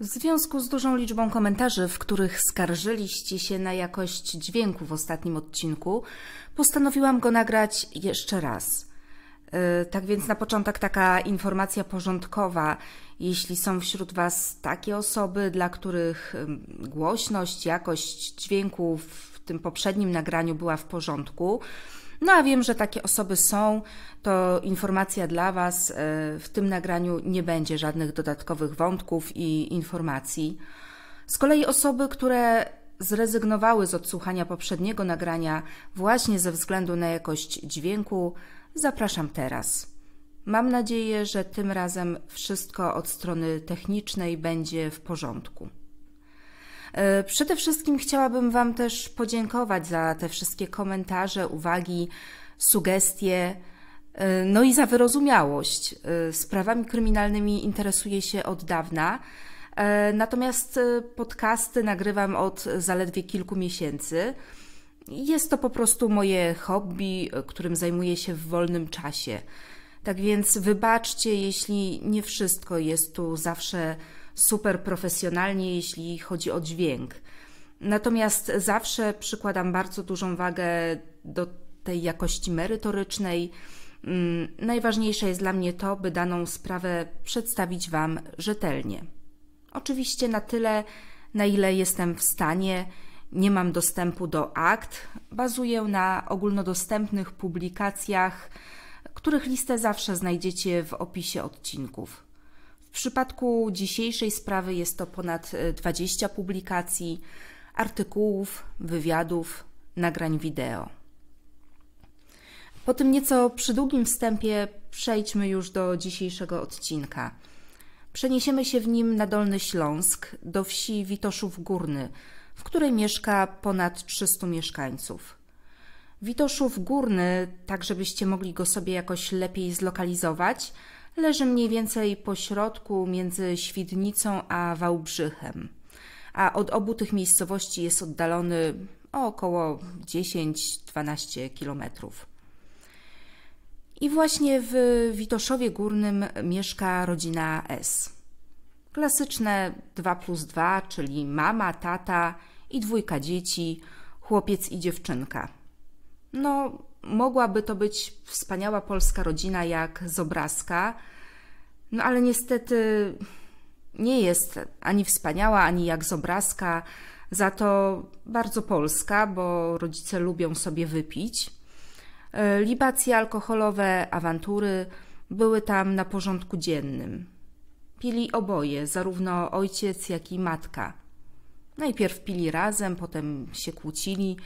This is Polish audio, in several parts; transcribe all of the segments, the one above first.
W związku z dużą liczbą komentarzy, w których skarżyliście się na jakość dźwięku w ostatnim odcinku, postanowiłam go nagrać jeszcze raz. Y, tak więc na początek taka informacja porządkowa. Jeśli są wśród Was takie osoby, dla których głośność, jakość dźwięku w tym poprzednim nagraniu była w porządku, no a wiem, że takie osoby są, to informacja dla Was. E, w tym nagraniu nie będzie żadnych dodatkowych wątków i informacji. Z kolei osoby, które zrezygnowały z odsłuchania poprzedniego nagrania właśnie ze względu na jakość dźwięku, zapraszam teraz. Mam nadzieję, że tym razem wszystko od strony technicznej będzie w porządku. E, przede wszystkim chciałabym Wam też podziękować za te wszystkie komentarze, uwagi, sugestie. E, no i za wyrozumiałość. E, sprawami kryminalnymi interesuję się od dawna, natomiast podcasty nagrywam od zaledwie kilku miesięcy. Jest to po prostu moje hobby, którym zajmuję się w wolnym czasie. Tak więc wybaczcie, jeśli nie wszystko jest tu zawsze super profesjonalnie, jeśli chodzi o dźwięk. Natomiast zawsze przykładam bardzo dużą wagę do tej jakości merytorycznej. Mm, najważniejsze jest dla mnie to, by daną sprawę przedstawić Wam rzetelnie. Oczywiście na tyle, na ile jestem w stanie, nie mam dostępu do akt, bazuję na ogólnodostępnych publikacjach, których listę zawsze znajdziecie w opisie odcinków. W przypadku dzisiejszej sprawy jest to ponad 20 e, publikacji, artykułów, wywiadów, nagrań wideo. Po tym nieco przydługim wstępie przejdźmy już do dzisiejszego odcinka. Przeniesiemy się w nim na Dolny Śląsk, do wsi Witoszów Górny, w której mieszka ponad 300 mieszkańców. Witoszów Górny, tak żebyście mogli go sobie jakoś lepiej zlokalizować, leży mniej więcej po środku między Świdnicą a Wałbrzychem, a od obu tych miejscowości jest oddalony o około 10-12 kilometrów. I właśnie w Witoszowie Górnym mieszka rodzina S. Klasyczne 2 plus 2, czyli mama, tata i dwójka dzieci, chłopiec i dziewczynka. No, mogłaby to być wspaniała polska rodzina jak z obrazka, no ale niestety nie jest ani wspaniała, ani jak z obrazka, za to bardzo polska, bo rodzice lubią sobie wypić. E, libacje alkoholowe, awantury były tam na porządku dziennym. Pili oboje, zarówno ojciec, jak i matka. Najpierw pili razem, potem się kłócili,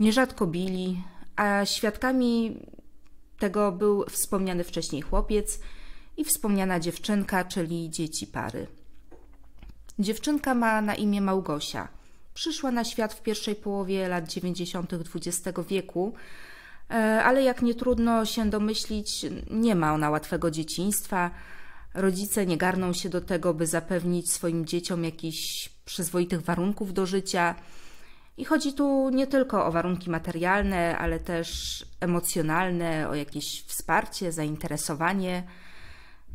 nierzadko bili, a świadkami tego był wspomniany wcześniej chłopiec i wspomniana dziewczynka, czyli dzieci pary. Dziewczynka ma na imię Małgosia. Przyszła na świat w pierwszej połowie lat 90. XX wieku, e, ale jak nie trudno się domyślić, nie ma ona łatwego dzieciństwa. Rodzice nie garną się do tego, by zapewnić swoim dzieciom jakichś przyzwoitych warunków do życia i chodzi tu nie tylko o warunki materialne, ale też emocjonalne, o jakieś wsparcie, zainteresowanie.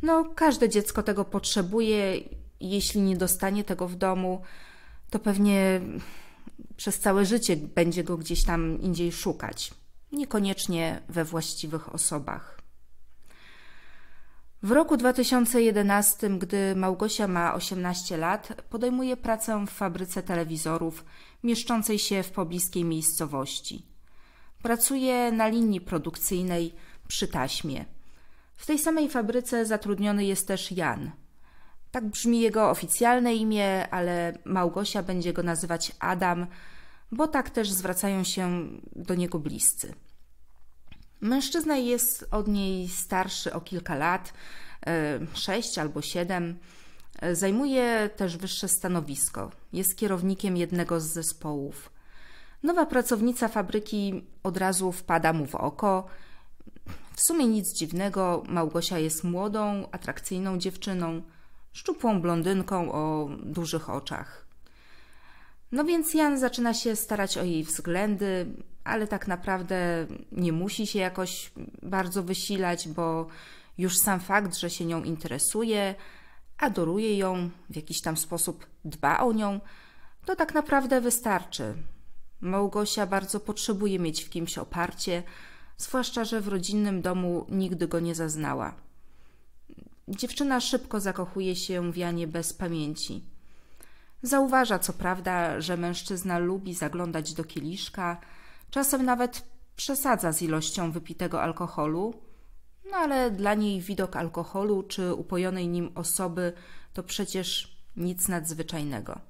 No, każde dziecko tego potrzebuje. Jeśli nie dostanie tego w domu, to pewnie przez całe życie będzie go gdzieś tam indziej szukać, niekoniecznie we właściwych osobach. W roku 2011, gdy Małgosia ma 18 lat, podejmuje pracę w fabryce telewizorów mieszczącej się w pobliskiej miejscowości. Pracuje na linii produkcyjnej przy taśmie. W tej samej fabryce zatrudniony jest też Jan. Tak brzmi jego oficjalne imię, ale Małgosia będzie go nazywać Adam, bo tak też zwracają się do niego bliscy. Mężczyzna jest od niej starszy o kilka lat, 6 e, albo 7. E, zajmuje też wyższe stanowisko. Jest kierownikiem jednego z zespołów. Nowa pracownica fabryki od razu wpada mu w oko. W sumie nic dziwnego, Małgosia jest młodą, atrakcyjną dziewczyną, szczupłą blondynką o dużych oczach. No więc Jan zaczyna się starać o jej względy, ale tak naprawdę nie musi się jakoś bardzo wysilać, bo już sam fakt, że się nią interesuje, adoruje ją, w jakiś tam sposób dba o nią, to tak naprawdę wystarczy. Małgosia bardzo potrzebuje mieć w kimś oparcie, zwłaszcza, że w rodzinnym domu nigdy go nie zaznała. Dziewczyna szybko zakochuje się w Janie bez pamięci. Zauważa co prawda, że mężczyzna lubi zaglądać do kieliszka, Czasem nawet przesadza z ilością wypitego alkoholu, no ale dla niej widok alkoholu czy upojonej nim osoby to przecież nic nadzwyczajnego.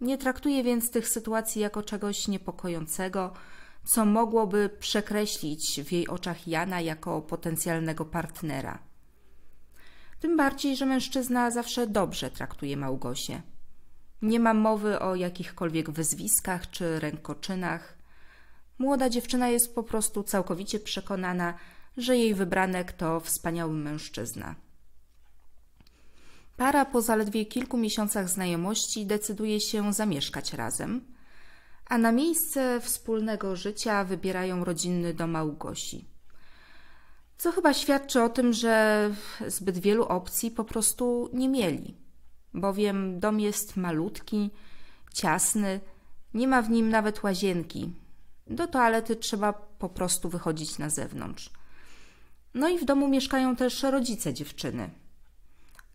Nie traktuje więc tych sytuacji jako czegoś niepokojącego, co mogłoby przekreślić w jej oczach Jana jako potencjalnego partnera. Tym bardziej, że mężczyzna zawsze dobrze traktuje Małgosię. Nie ma mowy o jakichkolwiek wyzwiskach czy rękoczynach. Młoda dziewczyna jest po prostu całkowicie przekonana, że jej wybranek to wspaniały mężczyzna. Para po zaledwie kilku miesiącach znajomości decyduje się zamieszkać razem, a na miejsce wspólnego życia wybierają rodzinny dom Małgosi. Co chyba świadczy o tym, że zbyt wielu opcji po prostu nie mieli, bowiem dom jest malutki, ciasny, nie ma w nim nawet łazienki, do toalety trzeba po prostu wychodzić na zewnątrz. No i w domu mieszkają też rodzice dziewczyny.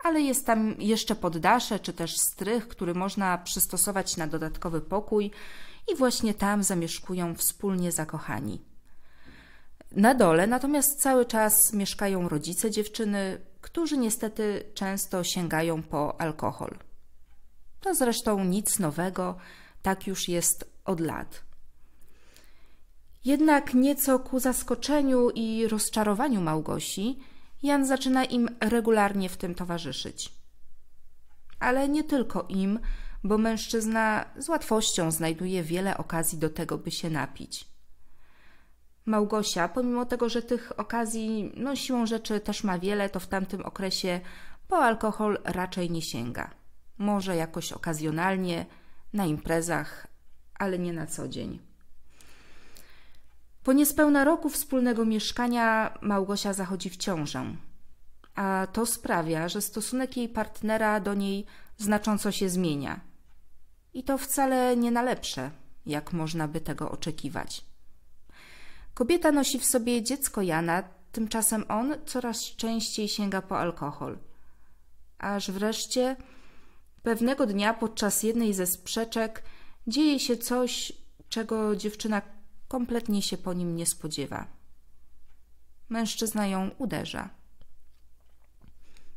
Ale jest tam jeszcze poddasze czy też strych, który można przystosować na dodatkowy pokój i właśnie tam zamieszkują wspólnie zakochani. Na dole natomiast cały czas mieszkają rodzice dziewczyny, którzy niestety często sięgają po alkohol. To zresztą nic nowego, tak już jest od lat. Jednak nieco ku zaskoczeniu i rozczarowaniu Małgosi, Jan zaczyna im regularnie w tym towarzyszyć. Ale nie tylko im, bo mężczyzna z łatwością znajduje wiele okazji do tego, by się napić. Małgosia, pomimo tego, że tych okazji no, siłą rzeczy też ma wiele, to w tamtym okresie po alkohol raczej nie sięga. Może jakoś okazjonalnie, na imprezach, ale nie na co dzień. Po niespełna roku wspólnego mieszkania Małgosia zachodzi w ciążę, a to sprawia, że stosunek jej partnera do niej znacząco się zmienia. I to wcale nie na lepsze, jak można by tego oczekiwać. Kobieta nosi w sobie dziecko Jana, tymczasem on coraz częściej sięga po alkohol. Aż wreszcie pewnego dnia podczas jednej ze sprzeczek dzieje się coś, czego dziewczyna kompletnie się po nim nie spodziewa. Mężczyzna ją uderza.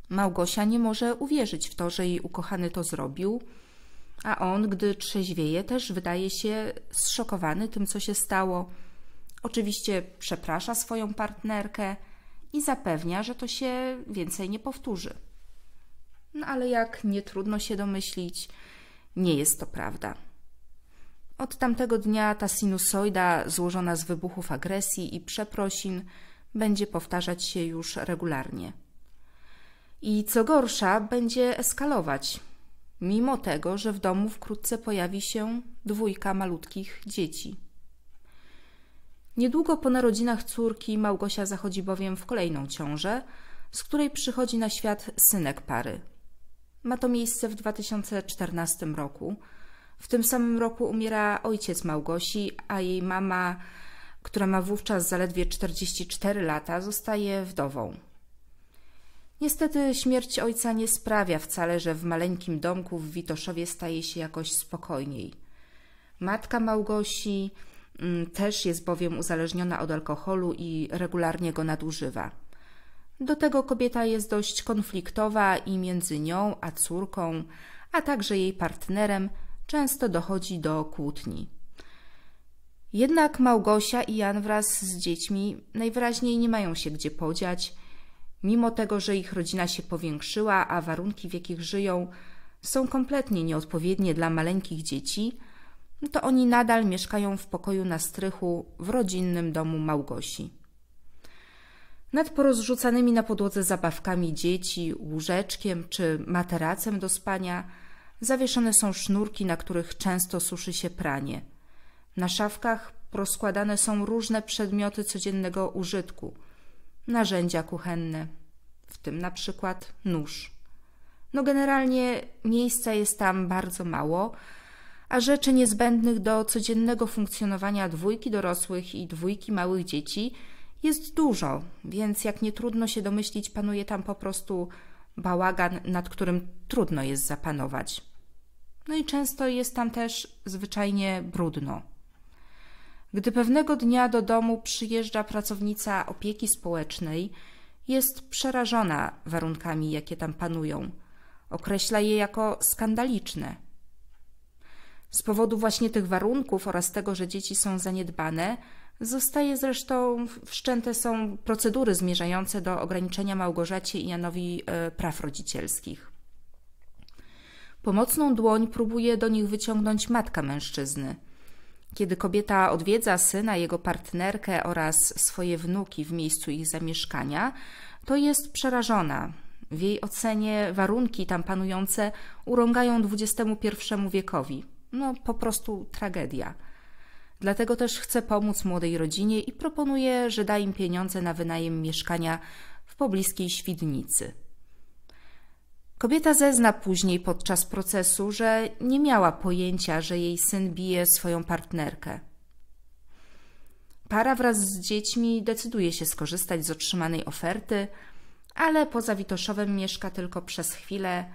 Małgosia nie może uwierzyć w to, że jej ukochany to zrobił, a on, gdy trzeźwieje, też wydaje się zszokowany tym, co się stało. Oczywiście przeprasza swoją partnerkę i zapewnia, że to się więcej nie powtórzy. No ale jak nie trudno się domyślić, nie jest to prawda. Od tamtego dnia ta sinusoida złożona z wybuchów agresji i przeprosin będzie powtarzać się już regularnie. I co gorsza, będzie eskalować, mimo tego, że w domu wkrótce pojawi się dwójka malutkich dzieci. Niedługo po narodzinach córki Małgosia zachodzi bowiem w kolejną ciążę, z której przychodzi na świat synek pary. Ma to miejsce w 2014 roku – w tym samym roku umiera ojciec Małgosi, a jej mama, która ma wówczas zaledwie 44 lata, zostaje wdową. Niestety śmierć ojca nie sprawia wcale, że w maleńkim domku w Witoszowie staje się jakoś spokojniej. Matka Małgosi mm, też jest bowiem uzależniona od alkoholu i regularnie go nadużywa. Do tego kobieta jest dość konfliktowa i między nią a córką, a także jej partnerem często dochodzi do kłótni. Jednak Małgosia i Jan wraz z dziećmi najwyraźniej nie mają się gdzie podziać, mimo tego, że ich rodzina się powiększyła, a warunki, w jakich żyją, są kompletnie nieodpowiednie dla maleńkich dzieci, to oni nadal mieszkają w pokoju na strychu w rodzinnym domu Małgosi. Nad porozrzucanymi na podłodze zabawkami dzieci, łóżeczkiem czy materacem do spania – Zawieszone są sznurki, na których często suszy się pranie. Na szafkach rozkładane są różne przedmioty codziennego użytku. Narzędzia kuchenne, w tym na przykład nóż. No generalnie miejsca jest tam bardzo mało, a rzeczy niezbędnych do codziennego funkcjonowania dwójki dorosłych i dwójki małych dzieci jest dużo, więc jak nie trudno się domyślić, panuje tam po prostu bałagan, nad którym trudno jest zapanować. No i często jest tam też zwyczajnie brudno. Gdy pewnego dnia do domu przyjeżdża pracownica opieki społecznej, jest przerażona warunkami, jakie tam panują. Określa je jako skandaliczne. Z powodu właśnie tych warunków oraz tego, że dzieci są zaniedbane, zostaje zresztą wszczęte są procedury zmierzające do ograniczenia Małgorzacie i Janowi e, praw rodzicielskich. Pomocną dłoń próbuje do nich wyciągnąć matka mężczyzny. Kiedy kobieta odwiedza syna, jego partnerkę oraz swoje wnuki w miejscu ich zamieszkania, to jest przerażona. W jej ocenie warunki tam panujące urągają XXI wiekowi. No, po prostu tragedia. Dlatego też chce pomóc młodej rodzinie i proponuje, że da im pieniądze na wynajem mieszkania w pobliskiej Świdnicy. Kobieta zezna później podczas procesu, że nie miała pojęcia, że jej syn bije swoją partnerkę. Para wraz z dziećmi decyduje się skorzystać z otrzymanej oferty, ale poza Witoszowem mieszka tylko przez chwilę,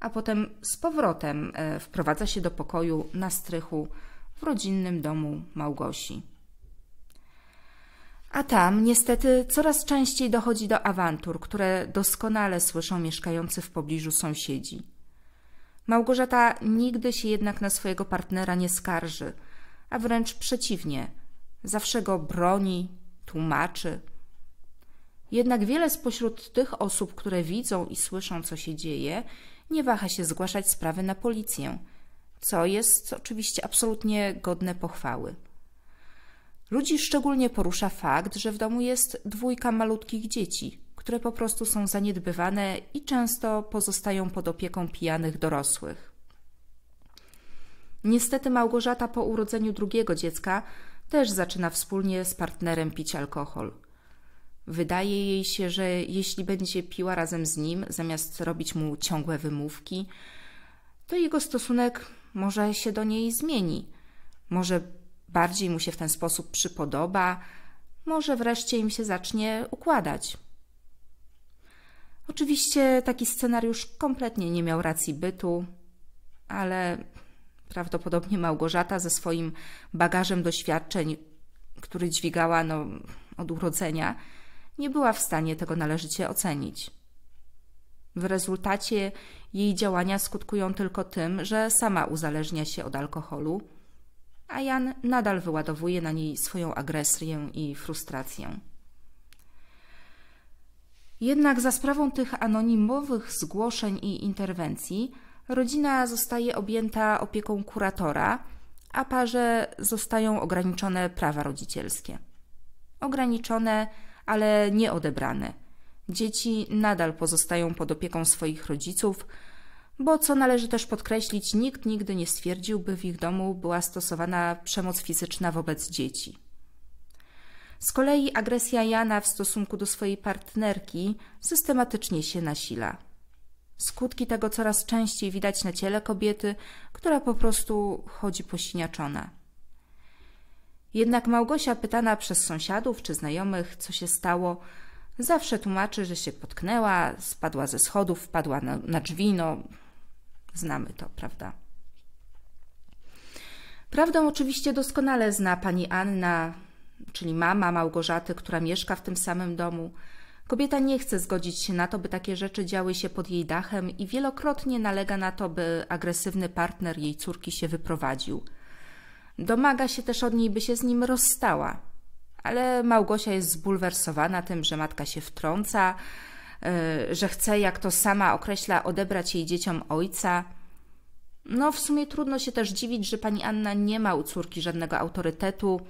a potem z powrotem e, wprowadza się do pokoju na strychu w rodzinnym domu Małgosi. A tam niestety coraz częściej dochodzi do awantur, które doskonale słyszą mieszkający w pobliżu sąsiedzi. Małgorzata nigdy się jednak na swojego partnera nie skarży, a wręcz przeciwnie, zawsze go broni, tłumaczy. Jednak wiele spośród tych osób, które widzą i słyszą, co się dzieje, nie waha się zgłaszać sprawy na policję, co jest oczywiście absolutnie godne pochwały. Ludzi szczególnie porusza fakt, że w domu jest dwójka malutkich dzieci, które po prostu są zaniedbywane i często pozostają pod opieką pijanych dorosłych. Niestety Małgorzata po urodzeniu drugiego dziecka też zaczyna wspólnie z partnerem pić alkohol. Wydaje jej się, że jeśli będzie piła razem z nim, zamiast robić mu ciągłe wymówki, to jego stosunek może się do niej zmieni. Może bardziej mu się w ten sposób przypodoba, może wreszcie im się zacznie układać. Oczywiście taki scenariusz kompletnie nie miał racji bytu, ale prawdopodobnie Małgorzata ze swoim bagażem doświadczeń, który dźwigała no, od urodzenia, nie była w stanie tego należycie ocenić. W rezultacie jej działania skutkują tylko tym, że sama uzależnia się od alkoholu, a Jan nadal wyładowuje na niej swoją agresję i frustrację. Jednak za sprawą tych anonimowych zgłoszeń i interwencji rodzina zostaje objęta opieką kuratora, a parze zostają ograniczone prawa rodzicielskie. Ograniczone, ale nie odebrane. Dzieci nadal pozostają pod opieką swoich rodziców, bo co należy też podkreślić, nikt nigdy nie stwierdził, by w ich domu była stosowana przemoc fizyczna wobec dzieci. Z kolei agresja Jana w stosunku do swojej partnerki systematycznie się nasila. Skutki tego coraz częściej widać na ciele kobiety, która po prostu chodzi posiniaczona. Jednak Małgosia, pytana przez sąsiadów czy znajomych, co się stało, zawsze tłumaczy, że się potknęła, spadła ze schodów, wpadła na, na drzwi, no Znamy to, prawda? Prawdą oczywiście doskonale zna pani Anna, czyli mama Małgorzaty, która mieszka w tym samym domu. Kobieta nie chce zgodzić się na to, by takie rzeczy działy się pod jej dachem i wielokrotnie nalega na to, by agresywny partner jej córki się wyprowadził. Domaga się też od niej, by się z nim rozstała. Ale Małgosia jest zbulwersowana tym, że matka się wtrąca, Y, że chce, jak to sama określa, odebrać jej dzieciom ojca. No, w sumie trudno się też dziwić, że pani Anna nie ma u córki żadnego autorytetu,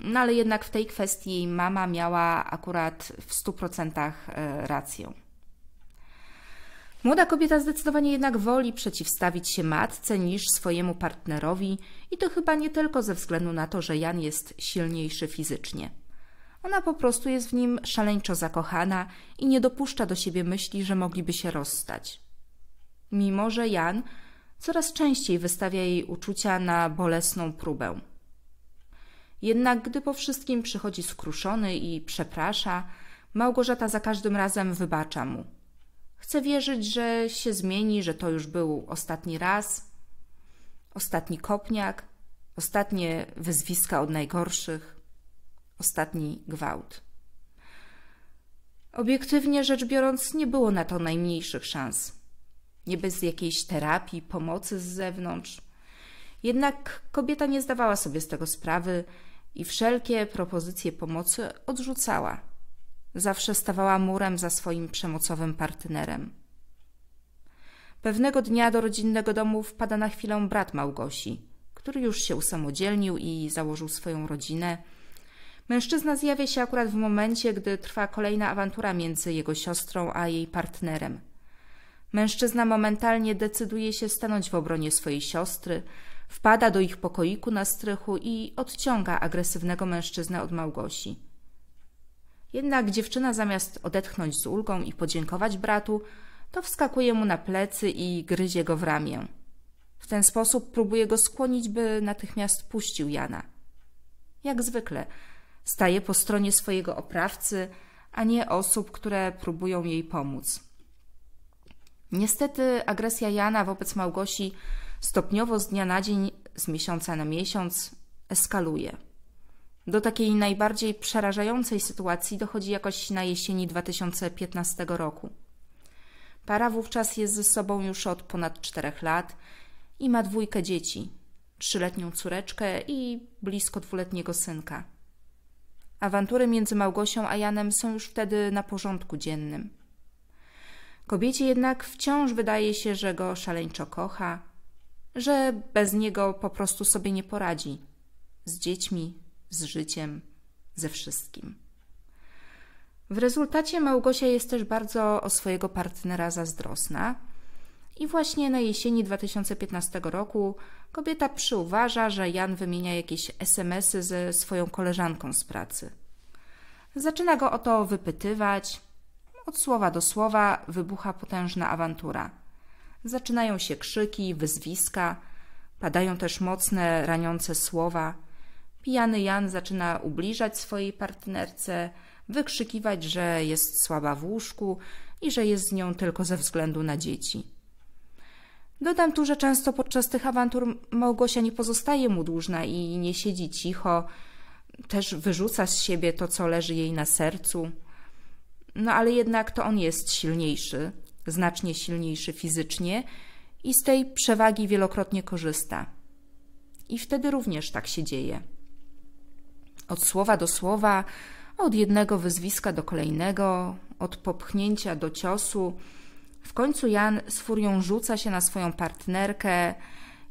no ale jednak w tej kwestii jej mama miała akurat w 100% y, rację. Młoda kobieta zdecydowanie jednak woli przeciwstawić się matce niż swojemu partnerowi i to chyba nie tylko ze względu na to, że Jan jest silniejszy fizycznie. Ona po prostu jest w nim szaleńczo zakochana i nie dopuszcza do siebie myśli, że mogliby się rozstać. Mimo, że Jan coraz częściej wystawia jej uczucia na bolesną próbę. Jednak gdy po wszystkim przychodzi skruszony i przeprasza, Małgorzata za każdym razem wybacza mu. Chce wierzyć, że się zmieni, że to już był ostatni raz, ostatni kopniak, ostatnie wyzwiska od najgorszych ostatni gwałt. Obiektywnie rzecz biorąc, nie było na to najmniejszych szans. Nie bez jakiejś terapii, pomocy z zewnątrz. Jednak kobieta nie zdawała sobie z tego sprawy i wszelkie propozycje pomocy odrzucała. Zawsze stawała murem za swoim przemocowym partnerem. Pewnego dnia do rodzinnego domu wpada na chwilę brat Małgosi, który już się usamodzielnił i założył swoją rodzinę Mężczyzna zjawia się akurat w momencie, gdy trwa kolejna awantura między jego siostrą a jej partnerem. Mężczyzna momentalnie decyduje się stanąć w obronie swojej siostry, wpada do ich pokoiku na strychu i odciąga agresywnego mężczyznę od Małgosi. Jednak dziewczyna zamiast odetchnąć z ulgą i podziękować bratu, to wskakuje mu na plecy i gryzie go w ramię. W ten sposób próbuje go skłonić, by natychmiast puścił Jana. Jak zwykle, staje po stronie swojego oprawcy, a nie osób, które próbują jej pomóc. Niestety agresja Jana wobec Małgosi stopniowo z dnia na dzień, z miesiąca na miesiąc eskaluje. Do takiej najbardziej przerażającej sytuacji dochodzi jakoś na jesieni 2015 roku. Para wówczas jest ze sobą już od ponad czterech lat i ma dwójkę dzieci, trzyletnią córeczkę i blisko dwuletniego synka. Awantury między Małgosią a Janem są już wtedy na porządku dziennym. Kobiecie jednak wciąż wydaje się, że go szaleńczo kocha, że bez niego po prostu sobie nie poradzi z dziećmi, z życiem, ze wszystkim. W rezultacie Małgosia jest też bardzo o swojego partnera zazdrosna i właśnie na jesieni 2015 roku kobieta przyuważa, że Jan wymienia jakieś SMSy ze swoją koleżanką z pracy. Zaczyna go o to wypytywać. Od słowa do słowa wybucha potężna awantura. Zaczynają się krzyki, wyzwiska, padają też mocne, raniące słowa. Pijany Jan zaczyna ubliżać swojej partnerce, wykrzykiwać, że jest słaba w łóżku i że jest z nią tylko ze względu na dzieci. Dodam tu, że często podczas tych awantur Małgosia nie pozostaje mu dłużna i nie siedzi cicho, też wyrzuca z siebie to, co leży jej na sercu. No ale jednak to on jest silniejszy, znacznie silniejszy fizycznie i z tej przewagi wielokrotnie korzysta. I wtedy również tak się dzieje. Od słowa do słowa, od jednego wyzwiska do kolejnego, od popchnięcia do ciosu, w końcu Jan z furią rzuca się na swoją partnerkę,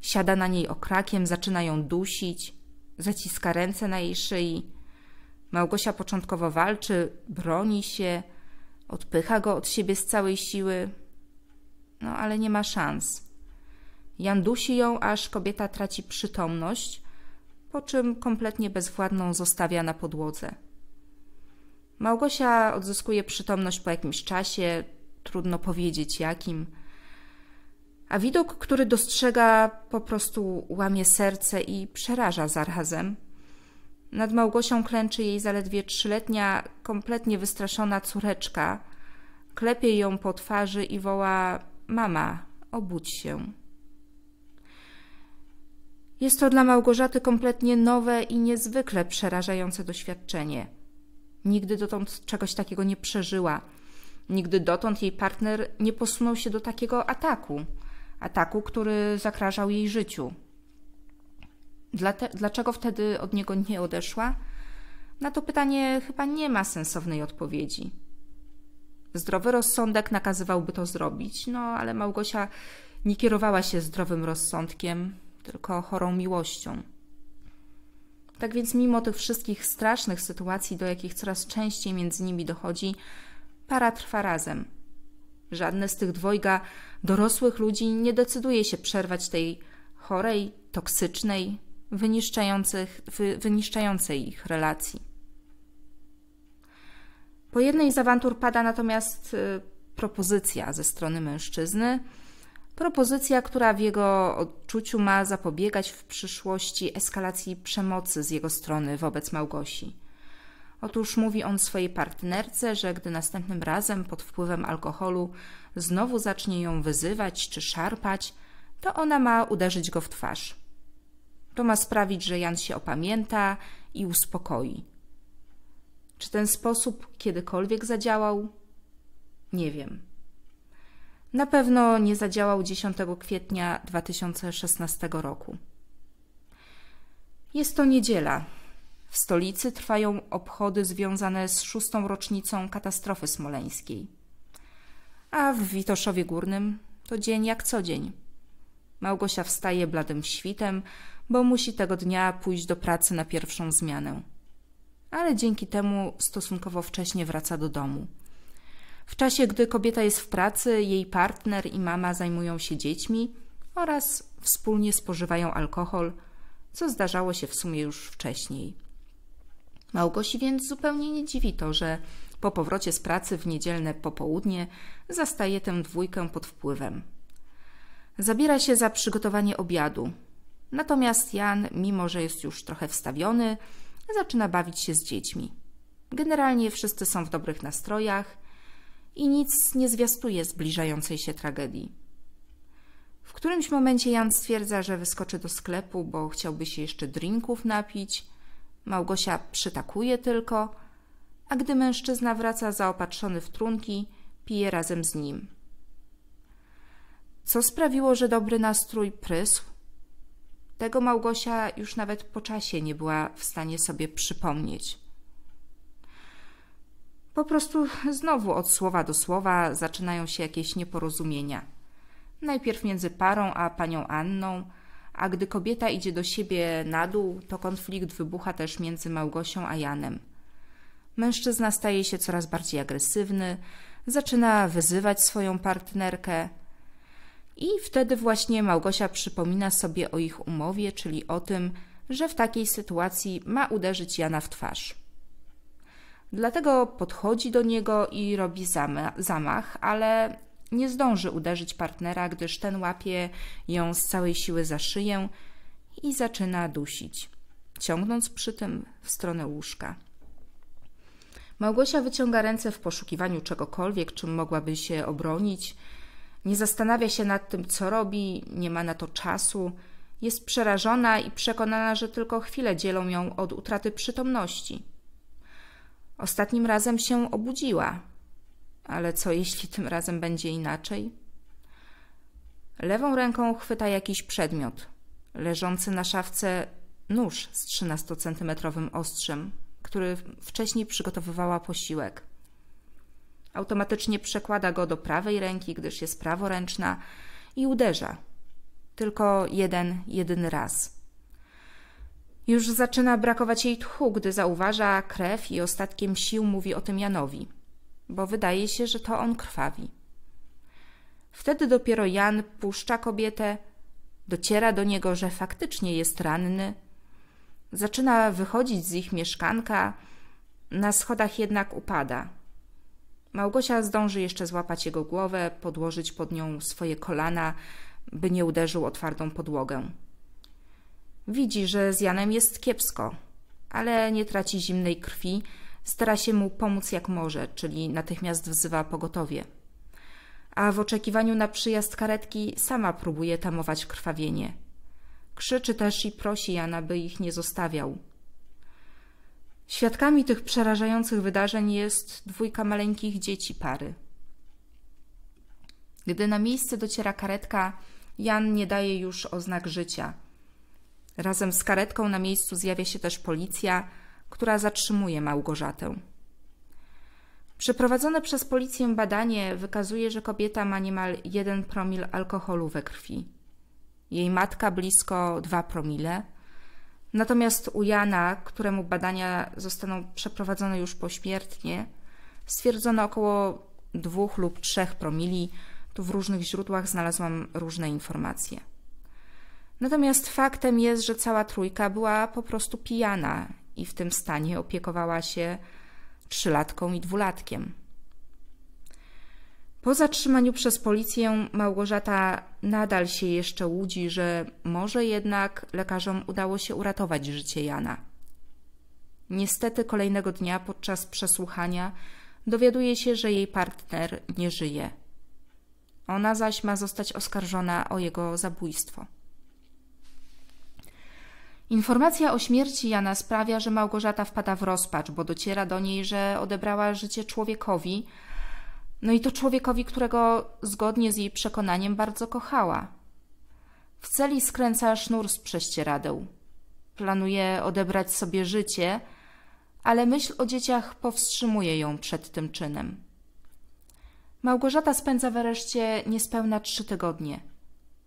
siada na niej okrakiem, zaczyna ją dusić, zaciska ręce na jej szyi. Małgosia początkowo walczy, broni się, odpycha go od siebie z całej siły, no ale nie ma szans. Jan dusi ją, aż kobieta traci przytomność, po czym kompletnie bezwładną zostawia na podłodze. Małgosia odzyskuje przytomność po jakimś czasie, trudno powiedzieć jakim. A widok, który dostrzega, po prostu łamie serce i przeraża zarazem. Nad Małgosią klęczy jej zaledwie trzyletnia, kompletnie wystraszona córeczka. Klepie ją po twarzy i woła: Mama, obudź się. Jest to dla Małgorzaty kompletnie nowe i niezwykle przerażające doświadczenie. Nigdy dotąd czegoś takiego nie przeżyła. Nigdy dotąd jej partner nie posunął się do takiego ataku, ataku, który zagrażał jej życiu. Dlaczego wtedy od niego nie odeszła? Na to pytanie chyba nie ma sensownej odpowiedzi. Zdrowy rozsądek nakazywałby to zrobić, no ale Małgosia nie kierowała się zdrowym rozsądkiem, tylko chorą miłością. Tak więc, mimo tych wszystkich strasznych sytuacji, do jakich coraz częściej między nimi dochodzi, Para trwa razem. Żadne z tych dwojga dorosłych ludzi nie decyduje się przerwać tej chorej, toksycznej, wyniszczających, wy, wyniszczającej ich relacji. Po jednej z awantur pada natomiast y, propozycja ze strony mężczyzny, propozycja, która w jego odczuciu ma zapobiegać w przyszłości eskalacji przemocy z jego strony wobec Małgosi. Otóż mówi on swojej partnerce, że gdy następnym razem pod wpływem alkoholu znowu zacznie ją wyzywać czy szarpać, to ona ma uderzyć go w twarz. To ma sprawić, że Jan się opamięta i uspokoi. Czy ten sposób kiedykolwiek zadziałał? Nie wiem. Na pewno nie zadziałał 10 kwietnia 2016 roku. Jest to niedziela, w stolicy trwają obchody związane z szóstą rocznicą katastrofy smoleńskiej. A w Witoszowie Górnym to dzień jak co dzień. Małgosia wstaje bladym świtem, bo musi tego dnia pójść do pracy na pierwszą zmianę. Ale dzięki temu stosunkowo wcześnie wraca do domu. W czasie, gdy kobieta jest w pracy, jej partner i mama zajmują się dziećmi oraz wspólnie spożywają alkohol, co zdarzało się w sumie już wcześniej. Małgosi więc zupełnie nie dziwi to, że po powrocie z pracy w niedzielne popołudnie zastaje tę dwójkę pod wpływem. Zabiera się za przygotowanie obiadu. Natomiast Jan, mimo że jest już trochę wstawiony, zaczyna bawić się z dziećmi. Generalnie wszyscy są w dobrych nastrojach i nic nie zwiastuje zbliżającej się tragedii. W którymś momencie Jan stwierdza, że wyskoczy do sklepu, bo chciałby się jeszcze drinków napić Małgosia przytakuje tylko, a gdy mężczyzna wraca zaopatrzony w trunki, pije razem z nim. Co sprawiło, że dobry nastrój prysł? Tego Małgosia już nawet po czasie nie była w stanie sobie przypomnieć. Po prostu znowu od słowa do słowa zaczynają się jakieś nieporozumienia. Najpierw między parą a panią Anną, a gdy kobieta idzie do siebie na dół, to konflikt wybucha też między Małgosią a Janem. Mężczyzna staje się coraz bardziej agresywny, zaczyna wyzywać swoją partnerkę. I wtedy właśnie Małgosia przypomina sobie o ich umowie, czyli o tym, że w takiej sytuacji ma uderzyć Jana w twarz. Dlatego podchodzi do niego i robi zamach, ale nie zdąży uderzyć partnera, gdyż ten łapie ją z całej siły za szyję i zaczyna dusić, ciągnąc przy tym w stronę łóżka. Małgosia wyciąga ręce w poszukiwaniu czegokolwiek, czym mogłaby się obronić. Nie zastanawia się nad tym, co robi, nie ma na to czasu. Jest przerażona i przekonana, że tylko chwile dzielą ją od utraty przytomności. Ostatnim razem się obudziła, ale co jeśli tym razem będzie inaczej? Lewą ręką chwyta jakiś przedmiot, leżący na szafce nóż z 13-centymetrowym ostrzem, który wcześniej przygotowywała posiłek. Automatycznie przekłada go do prawej ręki, gdyż jest praworęczna i uderza. Tylko jeden, jedyny raz. Już zaczyna brakować jej tchu, gdy zauważa krew i ostatkiem sił mówi o tym Janowi – bo wydaje się, że to on krwawi. Wtedy dopiero Jan puszcza kobietę, dociera do niego, że faktycznie jest ranny. Zaczyna wychodzić z ich mieszkanka, na schodach jednak upada. Małgosia zdąży jeszcze złapać jego głowę, podłożyć pod nią swoje kolana, by nie uderzył o twardą podłogę. Widzi, że z Janem jest kiepsko, ale nie traci zimnej krwi, Stara się mu pomóc jak może, czyli natychmiast wzywa pogotowie. A w oczekiwaniu na przyjazd karetki sama próbuje tamować krwawienie. Krzyczy też i prosi Jana, by ich nie zostawiał. Świadkami tych przerażających wydarzeń jest dwójka maleńkich dzieci pary. Gdy na miejsce dociera karetka, Jan nie daje już oznak życia. Razem z karetką na miejscu zjawia się też policja, która zatrzymuje Małgorzatę. Przeprowadzone przez policję badanie wykazuje, że kobieta ma niemal 1 promil alkoholu we krwi. Jej matka blisko 2 promile. Natomiast u Jana, któremu badania zostaną przeprowadzone już pośmiertnie, stwierdzono około 2 lub 3 promili. Tu w różnych źródłach znalazłam różne informacje. Natomiast faktem jest, że cała trójka była po prostu pijana i w tym stanie opiekowała się trzylatką i dwulatkiem. Po zatrzymaniu przez policję Małgorzata nadal się jeszcze łudzi, że może jednak lekarzom udało się uratować życie Jana. Niestety kolejnego dnia podczas przesłuchania dowiaduje się, że jej partner nie żyje. Ona zaś ma zostać oskarżona o jego zabójstwo. Informacja o śmierci Jana sprawia, że Małgorzata wpada w rozpacz, bo dociera do niej, że odebrała życie człowiekowi, no i to człowiekowi, którego zgodnie z jej przekonaniem bardzo kochała. W celi skręca sznur z prześcieradeł. Planuje odebrać sobie życie, ale myśl o dzieciach powstrzymuje ją przed tym czynem. Małgorzata spędza wreszcie niespełna trzy tygodnie –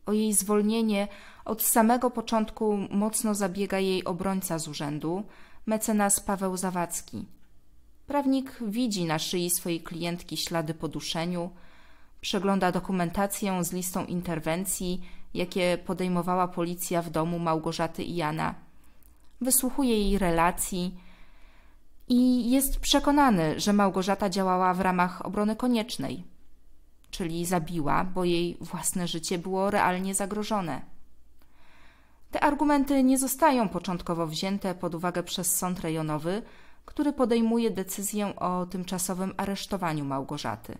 o jej zwolnienie od samego początku mocno zabiega jej obrońca z urzędu, mecenas Paweł Zawadzki. Prawnik widzi na szyi swojej klientki ślady po duszeniu, przegląda dokumentację z listą interwencji, jakie podejmowała policja w domu Małgorzaty i Jana. Wysłuchuje jej relacji i jest przekonany, że Małgorzata działała w ramach obrony koniecznej czyli zabiła, bo jej własne życie było realnie zagrożone. Te argumenty nie zostają początkowo wzięte pod uwagę przez sąd rejonowy, który podejmuje decyzję o tymczasowym aresztowaniu Małgorzaty.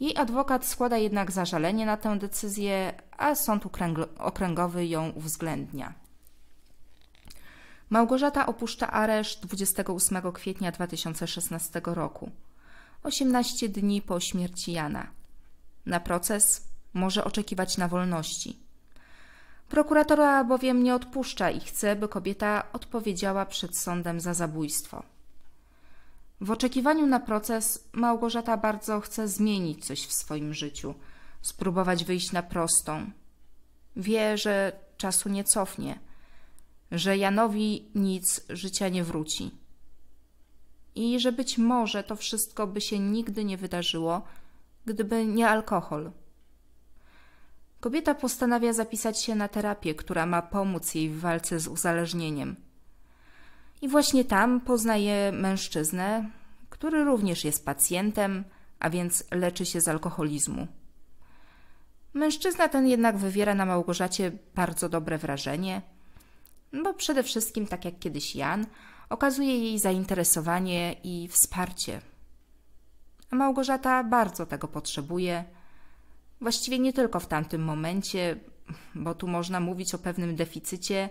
Jej adwokat składa jednak zażalenie na tę decyzję, a sąd okręgowy ją uwzględnia. Małgorzata opuszcza areszt 28 kwietnia 2016 roku. 18 dni po śmierci Jana. Na proces może oczekiwać na wolności. Prokuratora bowiem nie odpuszcza i chce, by kobieta odpowiedziała przed sądem za zabójstwo. W oczekiwaniu na proces Małgorzata bardzo chce zmienić coś w swoim życiu, spróbować wyjść na prostą. Wie, że czasu nie cofnie, że Janowi nic życia nie wróci i że być może to wszystko by się nigdy nie wydarzyło, gdyby nie alkohol. Kobieta postanawia zapisać się na terapię, która ma pomóc jej w walce z uzależnieniem. I właśnie tam poznaje mężczyznę, który również jest pacjentem, a więc leczy się z alkoholizmu. Mężczyzna ten jednak wywiera na Małgorzacie bardzo dobre wrażenie, bo przede wszystkim, tak jak kiedyś Jan, okazuje jej zainteresowanie i wsparcie. A Małgorzata bardzo tego potrzebuje. Właściwie nie tylko w tamtym momencie, bo tu można mówić o pewnym deficycie,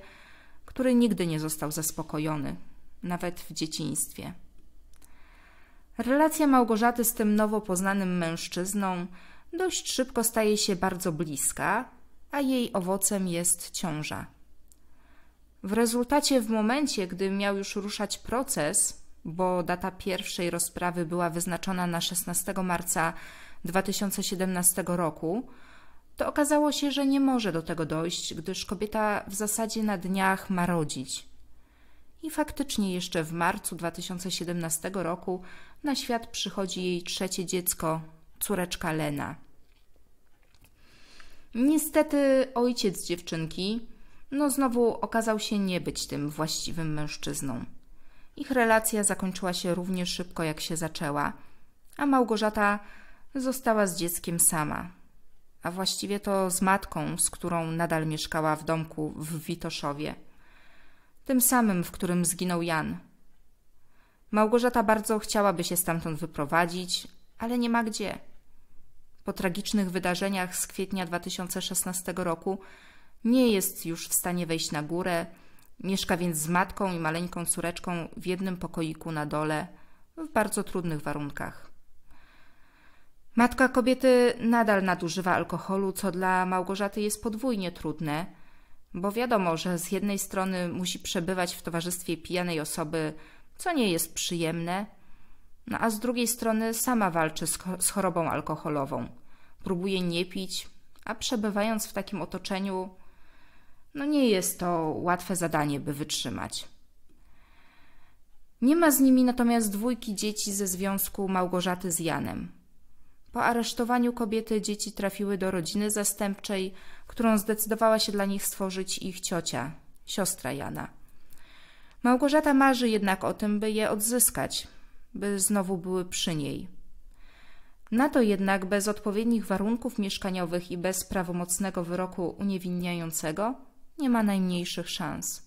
który nigdy nie został zaspokojony, nawet w dzieciństwie. Relacja Małgorzaty z tym nowo poznanym mężczyzną dość szybko staje się bardzo bliska, a jej owocem jest ciąża. W rezultacie, w momencie, gdy miał już ruszać proces, bo data pierwszej rozprawy była wyznaczona na 16 marca 2017 roku, to okazało się, że nie może do tego dojść, gdyż kobieta w zasadzie na dniach ma rodzić. I faktycznie jeszcze w marcu 2017 roku na świat przychodzi jej trzecie dziecko, córeczka Lena. Niestety ojciec dziewczynki, no znowu okazał się nie być tym właściwym mężczyzną. Ich relacja zakończyła się równie szybko, jak się zaczęła, a Małgorzata została z dzieckiem sama. A właściwie to z matką, z którą nadal mieszkała w domku w Witoszowie. Tym samym, w którym zginął Jan. Małgorzata bardzo chciałaby się stamtąd wyprowadzić, ale nie ma gdzie. Po tragicznych wydarzeniach z kwietnia 2016 roku nie jest już w stanie wejść na górę, mieszka więc z matką i maleńką córeczką w jednym pokoiku na dole, w bardzo trudnych warunkach. Matka kobiety nadal nadużywa alkoholu, co dla Małgorzaty jest podwójnie trudne, bo wiadomo, że z jednej strony musi przebywać w towarzystwie pijanej osoby, co nie jest przyjemne, no a z drugiej strony sama walczy z chorobą alkoholową. Próbuje nie pić, a przebywając w takim otoczeniu no nie jest to łatwe zadanie, by wytrzymać. Nie ma z nimi natomiast dwójki dzieci ze związku Małgorzaty z Janem. Po aresztowaniu kobiety dzieci trafiły do rodziny zastępczej, którą zdecydowała się dla nich stworzyć ich ciocia, siostra Jana. Małgorzata marzy jednak o tym, by je odzyskać, by znowu były przy niej. Na to jednak bez odpowiednich warunków mieszkaniowych i bez prawomocnego wyroku uniewinniającego nie ma najmniejszych szans.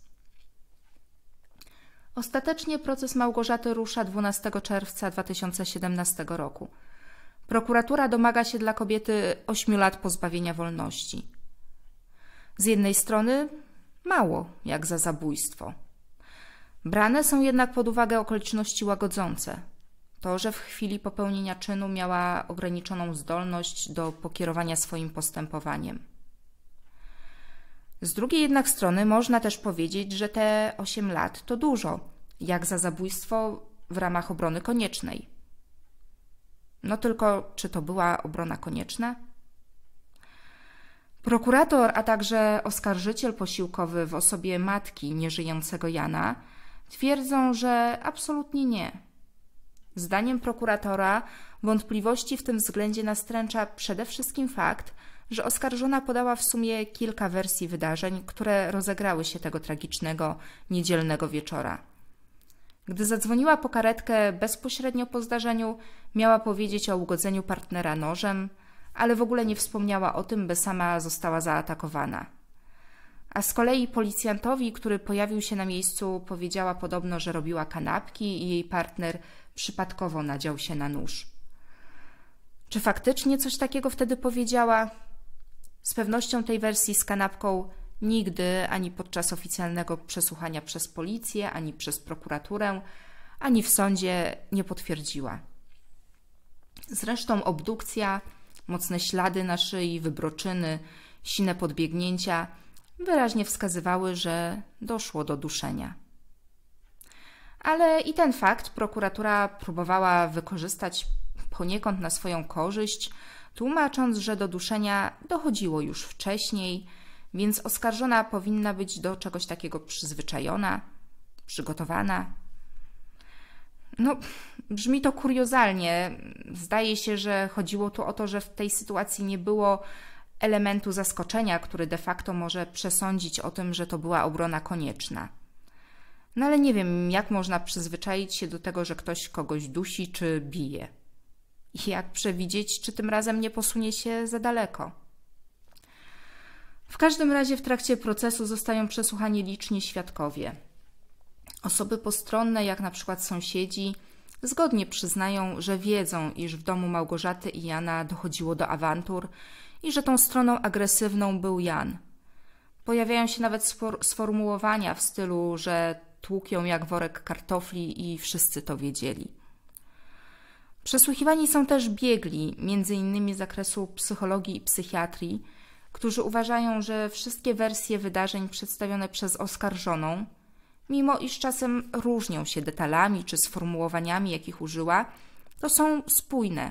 Ostatecznie proces Małgorzaty rusza 12 czerwca 2017 roku. Prokuratura domaga się dla kobiety 8 lat pozbawienia wolności. Z jednej strony mało, jak za zabójstwo. Brane są jednak pod uwagę okoliczności łagodzące. To, że w chwili popełnienia czynu miała ograniczoną zdolność do pokierowania swoim postępowaniem. Z drugiej jednak strony można też powiedzieć, że te 8 lat to dużo, jak za zabójstwo w ramach obrony koniecznej. No tylko, czy to była obrona konieczna? Prokurator, a także oskarżyciel posiłkowy w osobie matki nieżyjącego Jana twierdzą, że absolutnie nie. Zdaniem prokuratora wątpliwości w tym względzie nastręcza przede wszystkim fakt, że oskarżona podała w sumie kilka wersji wydarzeń, które rozegrały się tego tragicznego niedzielnego wieczora. Gdy zadzwoniła po karetkę bezpośrednio po zdarzeniu, miała powiedzieć o ugodzeniu partnera nożem, ale w ogóle nie wspomniała o tym, by sama została zaatakowana. A z kolei policjantowi, który pojawił się na miejscu, powiedziała podobno, że robiła kanapki i jej partner przypadkowo nadział się na nóż. Czy faktycznie coś takiego wtedy powiedziała? Z pewnością tej wersji z kanapką nigdy ani podczas oficjalnego przesłuchania przez policję, ani przez prokuraturę, ani w sądzie nie potwierdziła. Zresztą obdukcja, mocne ślady na szyi, wybroczyny, sine podbiegnięcia wyraźnie wskazywały, że doszło do duszenia. Ale i ten fakt prokuratura próbowała wykorzystać poniekąd na swoją korzyść, tłumacząc, że do duszenia dochodziło już wcześniej, więc oskarżona powinna być do czegoś takiego przyzwyczajona, przygotowana. No, brzmi to kuriozalnie. Zdaje się, że chodziło tu o to, że w tej sytuacji nie było elementu zaskoczenia, który de facto może przesądzić o tym, że to była obrona konieczna. No ale nie wiem, jak można przyzwyczaić się do tego, że ktoś kogoś dusi czy bije jak przewidzieć, czy tym razem nie posunie się za daleko. W każdym razie w trakcie procesu zostają przesłuchani liczni świadkowie. Osoby postronne, jak na przykład sąsiedzi, zgodnie przyznają, że wiedzą, iż w domu Małgorzaty i Jana dochodziło do awantur i że tą stroną agresywną był Jan. Pojawiają się nawet sformułowania w stylu, że tłukią jak worek kartofli i wszyscy to wiedzieli. Przesłuchiwani są też biegli, m.in. z zakresu psychologii i psychiatrii, którzy uważają, że wszystkie wersje wydarzeń przedstawione przez oskarżoną, mimo iż czasem różnią się detalami czy sformułowaniami, jakich użyła, to są spójne.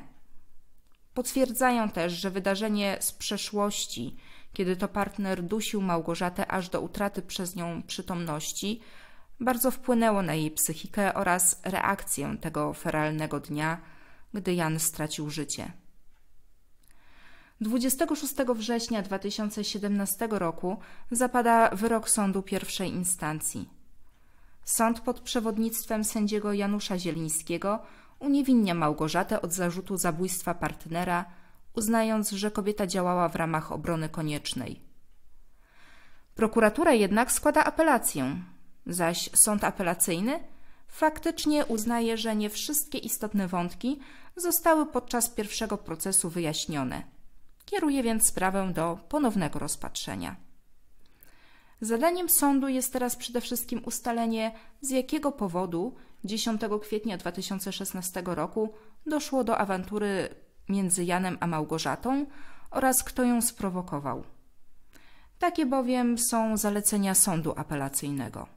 Potwierdzają też, że wydarzenie z przeszłości, kiedy to partner dusił Małgorzatę aż do utraty przez nią przytomności, bardzo wpłynęło na jej psychikę oraz reakcję tego feralnego dnia gdy Jan stracił życie. 26 września 2017 roku zapada wyrok sądu pierwszej instancji. Sąd pod przewodnictwem sędziego Janusza Zielińskiego uniewinnia Małgorzatę od zarzutu zabójstwa partnera, uznając, że kobieta działała w ramach obrony koniecznej. Prokuratura jednak składa apelację, zaś sąd apelacyjny faktycznie uznaje, że nie wszystkie istotne wątki zostały podczas pierwszego procesu wyjaśnione. Kieruje więc sprawę do ponownego rozpatrzenia. Zadaniem sądu jest teraz przede wszystkim ustalenie, z jakiego powodu 10 kwietnia 2016 roku doszło do awantury między Janem a Małgorzatą oraz kto ją sprowokował. Takie bowiem są zalecenia sądu apelacyjnego.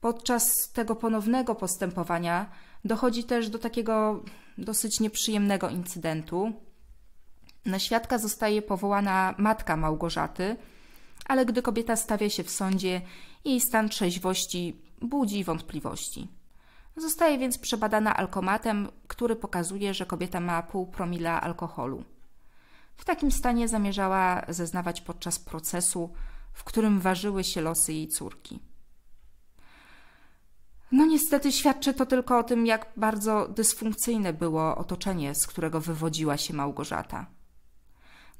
Podczas tego ponownego postępowania Dochodzi też do takiego dosyć nieprzyjemnego incydentu. Na świadka zostaje powołana matka Małgorzaty, ale gdy kobieta stawia się w sądzie, jej stan trzeźwości budzi wątpliwości. Zostaje więc przebadana alkomatem, który pokazuje, że kobieta ma pół promila alkoholu. W takim stanie zamierzała zeznawać podczas procesu, w którym ważyły się losy jej córki. No niestety świadczy to tylko o tym, jak bardzo dysfunkcyjne było otoczenie, z którego wywodziła się Małgorzata.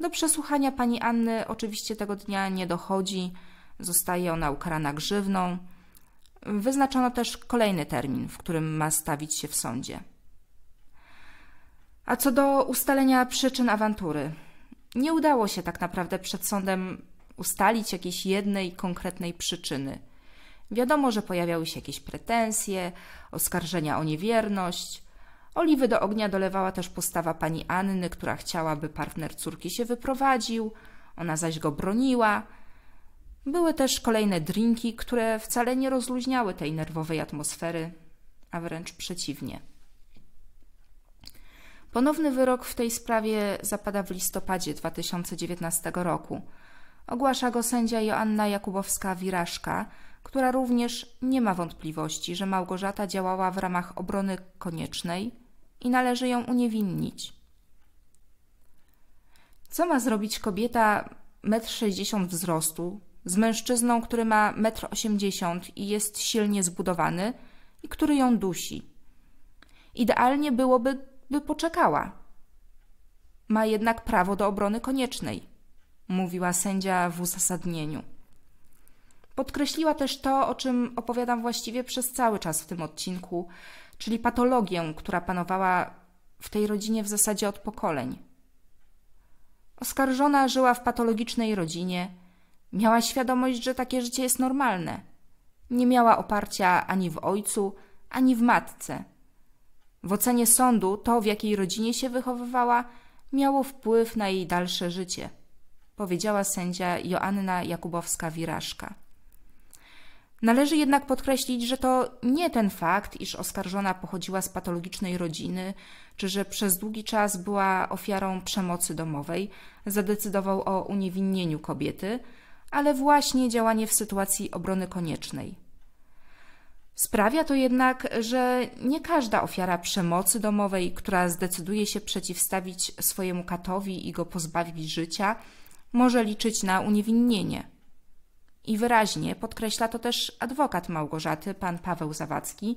Do przesłuchania pani Anny oczywiście tego dnia nie dochodzi, zostaje ona ukarana grzywną. Wyznaczono też kolejny termin, w którym ma stawić się w sądzie. A co do ustalenia przyczyn awantury, nie udało się tak naprawdę przed sądem ustalić jakiejś jednej konkretnej przyczyny – Wiadomo, że pojawiały się jakieś pretensje, oskarżenia o niewierność. Oliwy do ognia dolewała też postawa pani Anny, która chciała, by partner córki się wyprowadził, ona zaś go broniła. Były też kolejne drinki, które wcale nie rozluźniały tej nerwowej atmosfery, a wręcz przeciwnie. Ponowny wyrok w tej sprawie zapada w listopadzie 2019 roku. Ogłasza go sędzia Joanna Jakubowska-Wiraszka, która również nie ma wątpliwości, że Małgorzata działała w ramach obrony koniecznej i należy ją uniewinnić. Co ma zrobić kobieta 1,60 m wzrostu z mężczyzną, który ma 1,80 m i jest silnie zbudowany i który ją dusi? Idealnie byłoby, by poczekała. Ma jednak prawo do obrony koniecznej, mówiła sędzia w uzasadnieniu. Podkreśliła też to, o czym opowiadam właściwie przez cały czas w tym odcinku, czyli patologię, która panowała w tej rodzinie w zasadzie od pokoleń. Oskarżona żyła w patologicznej rodzinie, miała świadomość, że takie życie jest normalne. Nie miała oparcia ani w ojcu, ani w matce. W ocenie sądu to, w jakiej rodzinie się wychowywała, miało wpływ na jej dalsze życie, powiedziała sędzia Joanna Jakubowska-Wiraszka. Należy jednak podkreślić, że to nie ten fakt, iż oskarżona pochodziła z patologicznej rodziny, czy że przez długi czas była ofiarą przemocy domowej, zadecydował o uniewinnieniu kobiety, ale właśnie działanie w sytuacji obrony koniecznej. Sprawia to jednak, że nie każda ofiara przemocy domowej, która zdecyduje się przeciwstawić swojemu katowi i go pozbawić życia, może liczyć na uniewinnienie. I wyraźnie podkreśla to też adwokat Małgorzaty, pan Paweł Zawadzki,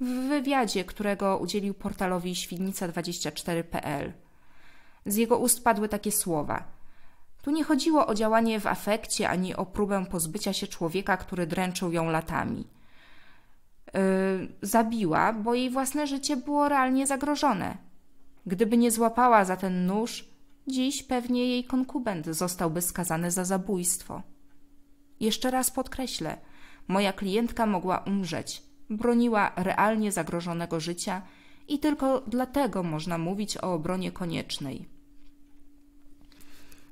w wywiadzie, którego udzielił portalowi świdnica24.pl. Z jego ust padły takie słowa. Tu nie chodziło o działanie w afekcie ani o próbę pozbycia się człowieka, który dręczył ją latami. Yy, zabiła, bo jej własne życie było realnie zagrożone. Gdyby nie złapała za ten nóż, dziś pewnie jej konkubent zostałby skazany za zabójstwo. Jeszcze raz podkreślę, moja klientka mogła umrzeć, broniła realnie zagrożonego życia i tylko dlatego można mówić o obronie koniecznej.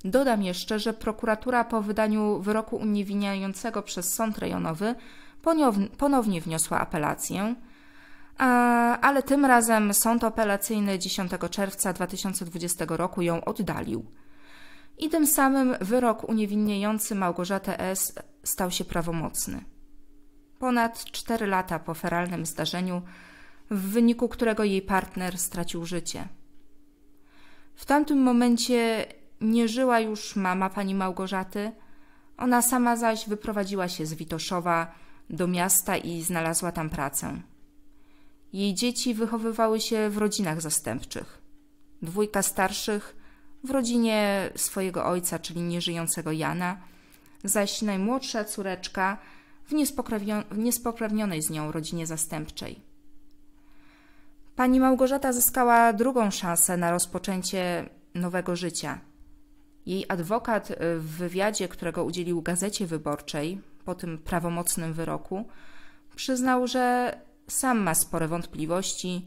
Dodam jeszcze, że prokuratura po wydaniu wyroku uniewinniającego przez sąd rejonowy ponownie wniosła apelację, ale tym razem sąd apelacyjny 10 czerwca 2020 roku ją oddalił i tym samym wyrok uniewinniający Małgorzatę S. stał się prawomocny. Ponad cztery lata po feralnym zdarzeniu, w wyniku którego jej partner stracił życie. W tamtym momencie nie żyła już mama pani Małgorzaty, ona sama zaś wyprowadziła się z Witoszowa do miasta i znalazła tam pracę. Jej dzieci wychowywały się w rodzinach zastępczych. Dwójka starszych w rodzinie swojego ojca, czyli nieżyjącego Jana, zaś najmłodsza córeczka w, niespokrewnio w niespokrewnionej z nią rodzinie zastępczej. Pani Małgorzata zyskała drugą szansę na rozpoczęcie nowego życia. Jej adwokat w wywiadzie, którego udzielił gazecie wyborczej po tym prawomocnym wyroku, przyznał, że sam ma spore wątpliwości,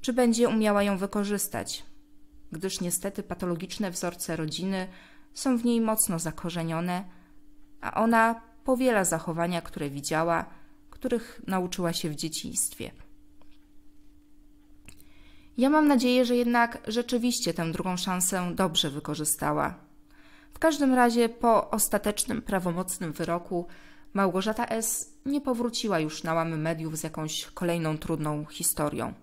czy będzie umiała ją wykorzystać, gdyż niestety patologiczne wzorce rodziny są w niej mocno zakorzenione, a ona powiela zachowania, które widziała, których nauczyła się w dzieciństwie. Ja mam nadzieję, że jednak rzeczywiście tę drugą szansę dobrze wykorzystała. W każdym razie po ostatecznym prawomocnym wyroku Małgorzata S. nie powróciła już na łamy mediów z jakąś kolejną trudną historią.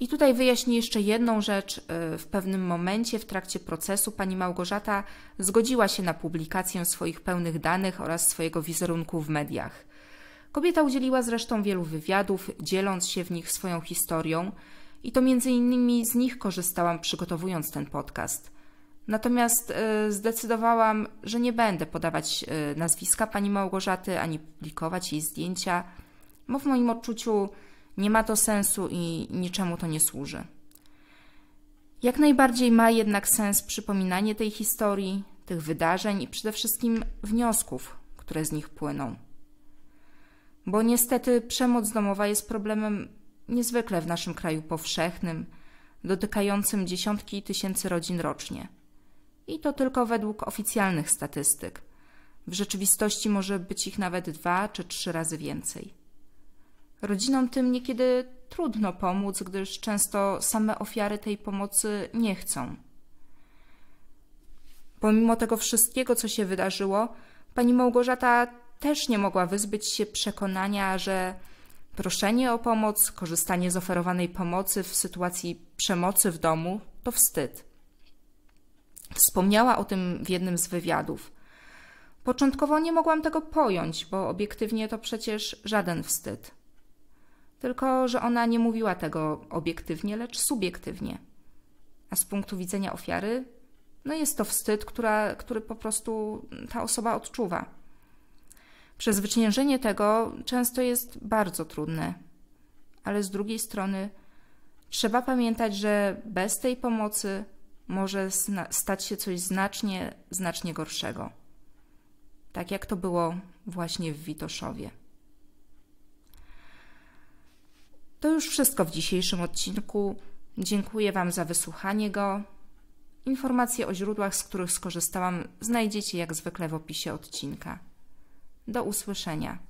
I tutaj wyjaśnię jeszcze jedną rzecz. Y, w pewnym momencie w trakcie procesu pani Małgorzata zgodziła się na publikację swoich pełnych danych oraz swojego wizerunku w mediach. Kobieta udzieliła zresztą wielu wywiadów, dzieląc się w nich swoją historią, i to między innymi z nich korzystałam przygotowując ten podcast. Natomiast y, zdecydowałam, że nie będę podawać y, nazwiska pani Małgorzaty ani publikować jej zdjęcia, bo w moim odczuciu nie ma to sensu i niczemu to nie służy. Jak najbardziej ma jednak sens przypominanie tej historii, tych wydarzeń i przede wszystkim wniosków, które z nich płyną. Bo niestety przemoc domowa jest problemem niezwykle w naszym kraju powszechnym, dotykającym dziesiątki tysięcy rodzin rocznie. I to tylko według oficjalnych statystyk. W rzeczywistości może być ich nawet dwa czy trzy razy więcej. Rodzinom tym niekiedy trudno pomóc, gdyż często same ofiary tej pomocy nie chcą. Pomimo tego wszystkiego, co się wydarzyło, pani Małgorzata też nie mogła wyzbyć się przekonania, że proszenie o pomoc, korzystanie z oferowanej pomocy w sytuacji przemocy w domu to wstyd. Wspomniała o tym w jednym z wywiadów. Początkowo nie mogłam tego pojąć, bo obiektywnie to przecież żaden wstyd. Tylko, że ona nie mówiła tego obiektywnie, lecz subiektywnie. A z punktu widzenia ofiary, no jest to wstyd, która, który po prostu ta osoba odczuwa. Przezwyciężenie tego często jest bardzo trudne, ale z drugiej strony trzeba pamiętać, że bez tej pomocy może stać się coś znacznie, znacznie gorszego. Tak jak to było właśnie w Witoszowie. To już wszystko w dzisiejszym odcinku. Dziękuję Wam za wysłuchanie go. Informacje o źródłach, z których skorzystałam, znajdziecie jak zwykle w opisie odcinka. Do usłyszenia.